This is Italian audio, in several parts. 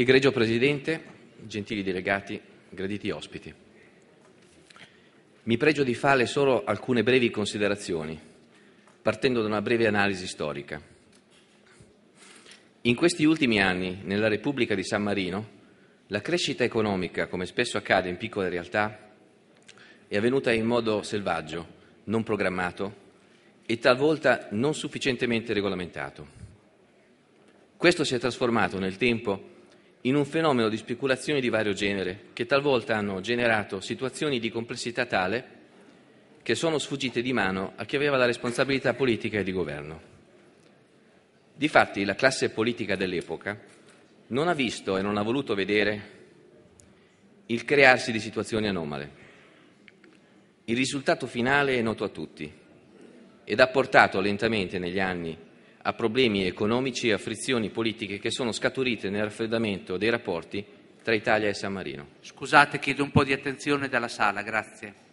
Egregio Presidente, gentili delegati, graditi ospiti. Mi pregio di fare solo alcune brevi considerazioni, partendo da una breve analisi storica. In questi ultimi anni, nella Repubblica di San Marino, la crescita economica, come spesso accade in piccole realtà, è avvenuta in modo selvaggio, non programmato e talvolta non sufficientemente regolamentato. Questo si è trasformato nel tempo in un fenomeno di speculazioni di vario genere, che talvolta hanno generato situazioni di complessità tale che sono sfuggite di mano a chi aveva la responsabilità politica e di governo. Difatti la classe politica dell'epoca non ha visto e non ha voluto vedere il crearsi di situazioni anomale. Il risultato finale è noto a tutti ed ha portato lentamente negli anni a problemi economici e a frizioni politiche che sono scaturite nel raffreddamento dei rapporti tra Italia e San Marino. Scusate, chiedo un po' di attenzione dalla sala, grazie.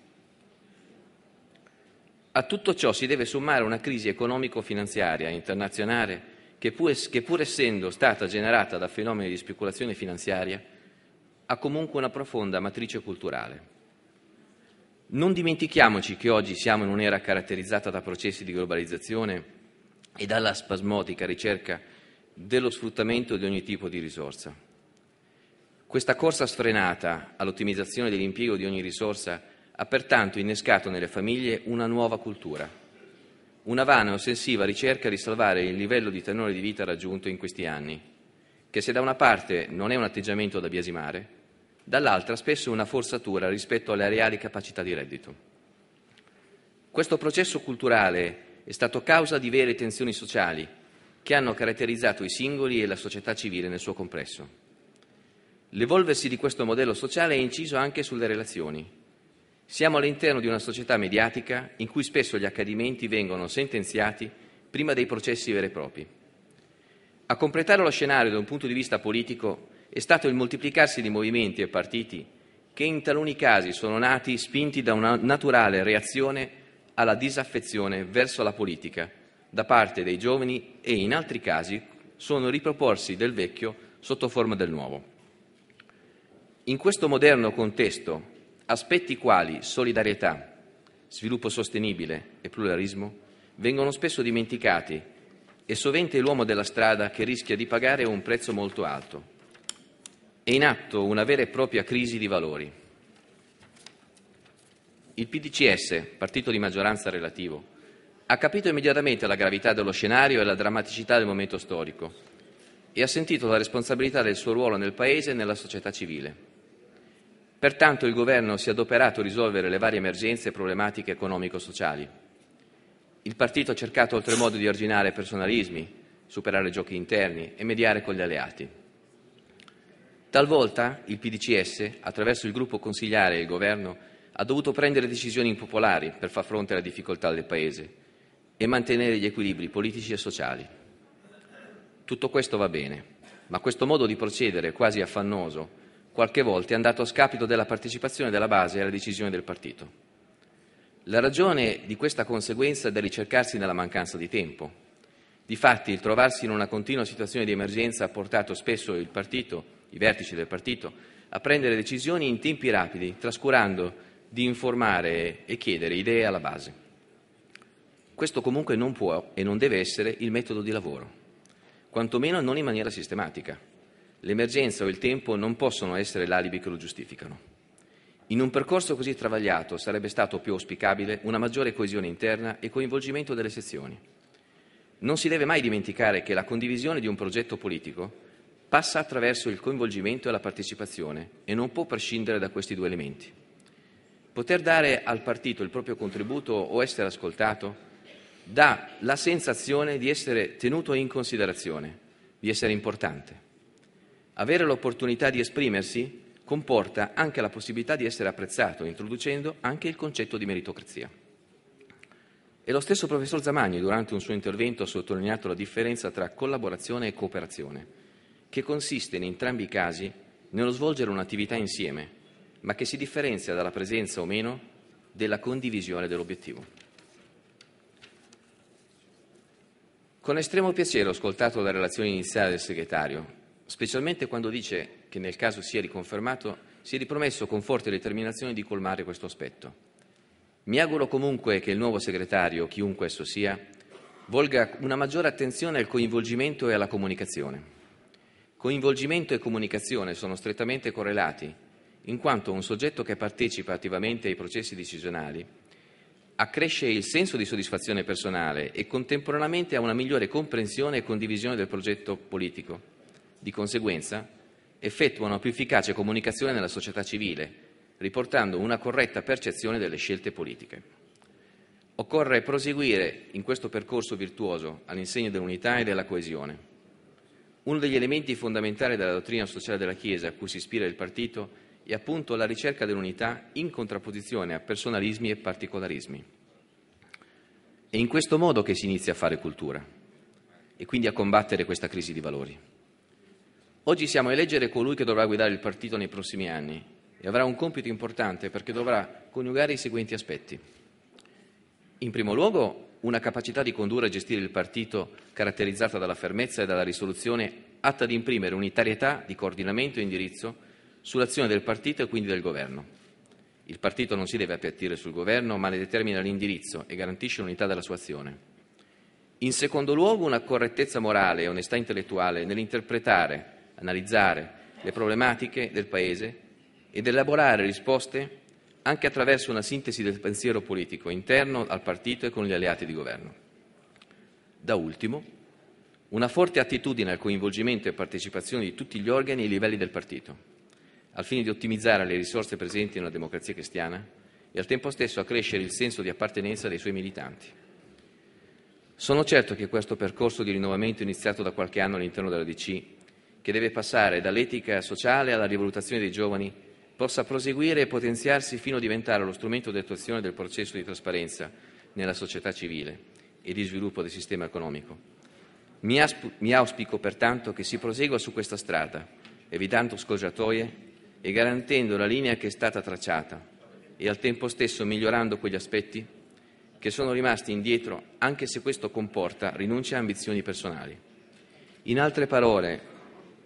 A tutto ciò si deve sommare una crisi economico-finanziaria internazionale che pur, che pur essendo stata generata da fenomeni di speculazione finanziaria ha comunque una profonda matrice culturale. Non dimentichiamoci che oggi siamo in un'era caratterizzata da processi di globalizzazione e dalla spasmodica ricerca dello sfruttamento di ogni tipo di risorsa. Questa corsa sfrenata all'ottimizzazione dell'impiego di ogni risorsa ha pertanto innescato nelle famiglie una nuova cultura, una vana e ossessiva ricerca di salvare il livello di tenore di vita raggiunto in questi anni, che se da una parte non è un atteggiamento da biasimare, dall'altra spesso è una forzatura rispetto alle reali capacità di reddito. Questo processo culturale è stato causa di vere tensioni sociali che hanno caratterizzato i singoli e la società civile nel suo complesso. L'evolversi di questo modello sociale è inciso anche sulle relazioni. Siamo all'interno di una società mediatica in cui spesso gli accadimenti vengono sentenziati prima dei processi veri e propri. A completare lo scenario da un punto di vista politico è stato il moltiplicarsi di movimenti e partiti che in taluni casi sono nati spinti da una naturale reazione alla disaffezione verso la politica da parte dei giovani e in altri casi sono riproporsi del vecchio sotto forma del nuovo. In questo moderno contesto, aspetti quali solidarietà, sviluppo sostenibile e pluralismo vengono spesso dimenticati e sovente l'uomo della strada che rischia di pagare un prezzo molto alto. È in atto una vera e propria crisi di valori. Il PDCS, partito di maggioranza relativo, ha capito immediatamente la gravità dello scenario e la drammaticità del momento storico e ha sentito la responsabilità del suo ruolo nel Paese e nella società civile. Pertanto il Governo si è adoperato a risolvere le varie emergenze e problematiche economico-sociali. Il partito ha cercato oltremodo di arginare personalismi, superare giochi interni e mediare con gli alleati. Talvolta il PDCS, attraverso il gruppo consigliare e il Governo, ha dovuto prendere decisioni impopolari per far fronte alle difficoltà del Paese e mantenere gli equilibri politici e sociali. Tutto questo va bene, ma questo modo di procedere quasi affannoso qualche volta è andato a scapito della partecipazione della base alle decisioni del partito. La ragione di questa conseguenza è da ricercarsi nella mancanza di tempo. Difatti, il trovarsi in una continua situazione di emergenza ha portato spesso il partito, i vertici del partito, a prendere decisioni in tempi rapidi, trascurando di informare e chiedere idee alla base. Questo comunque non può e non deve essere il metodo di lavoro, quantomeno non in maniera sistematica. L'emergenza o il tempo non possono essere l'alibi che lo giustificano. In un percorso così travagliato sarebbe stato più auspicabile una maggiore coesione interna e coinvolgimento delle sezioni. Non si deve mai dimenticare che la condivisione di un progetto politico passa attraverso il coinvolgimento e la partecipazione e non può prescindere da questi due elementi. Poter dare al partito il proprio contributo o essere ascoltato dà la sensazione di essere tenuto in considerazione, di essere importante. Avere l'opportunità di esprimersi comporta anche la possibilità di essere apprezzato, introducendo anche il concetto di meritocrazia. E lo stesso professor Zamagni, durante un suo intervento, ha sottolineato la differenza tra collaborazione e cooperazione, che consiste in entrambi i casi nello svolgere un'attività insieme, ma che si differenzia dalla presenza o meno della condivisione dell'obiettivo. Con estremo piacere ho ascoltato la relazione iniziale del segretario, specialmente quando dice che nel caso sia riconfermato si è ripromesso con forte determinazione di colmare questo aspetto. Mi auguro comunque che il nuovo segretario, chiunque esso sia, volga una maggiore attenzione al coinvolgimento e alla comunicazione. Coinvolgimento e comunicazione sono strettamente correlati in quanto un soggetto che partecipa attivamente ai processi decisionali accresce il senso di soddisfazione personale e contemporaneamente ha una migliore comprensione e condivisione del progetto politico. Di conseguenza, effettua una più efficace comunicazione nella società civile, riportando una corretta percezione delle scelte politiche. Occorre proseguire in questo percorso virtuoso all'insegna dell'unità e della coesione. Uno degli elementi fondamentali della dottrina sociale della Chiesa a cui si ispira il partito e appunto la ricerca dell'unità in contrapposizione a personalismi e particolarismi. È in questo modo che si inizia a fare cultura e quindi a combattere questa crisi di valori. Oggi siamo a eleggere colui che dovrà guidare il partito nei prossimi anni e avrà un compito importante perché dovrà coniugare i seguenti aspetti. In primo luogo, una capacità di condurre e gestire il partito caratterizzata dalla fermezza e dalla risoluzione atta ad imprimere unitarietà di coordinamento e indirizzo sull'azione del partito e quindi del governo. Il partito non si deve appiattire sul governo, ma ne determina l'indirizzo e garantisce l'unità della sua azione. In secondo luogo, una correttezza morale e onestà intellettuale nell'interpretare, analizzare le problematiche del Paese ed elaborare risposte anche attraverso una sintesi del pensiero politico interno al partito e con gli alleati di governo. Da ultimo, una forte attitudine al coinvolgimento e partecipazione di tutti gli organi e i livelli del partito al fine di ottimizzare le risorse presenti nella democrazia cristiana e al tempo stesso accrescere il senso di appartenenza dei suoi militanti. Sono certo che questo percorso di rinnovamento iniziato da qualche anno all'interno della DC, che deve passare dall'etica sociale alla rivalutazione dei giovani, possa proseguire e potenziarsi fino a diventare lo strumento di attuazione del processo di trasparenza nella società civile e di sviluppo del sistema economico. Mi, auspico pertanto che si prosegua su questa strada, evitando scorciatoie e garantendo la linea che è stata tracciata e al tempo stesso migliorando quegli aspetti che sono rimasti indietro anche se questo comporta rinunce a ambizioni personali. In altre parole,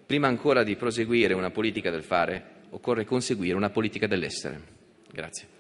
prima ancora di proseguire una politica del fare, occorre conseguire una politica dell'essere. Grazie.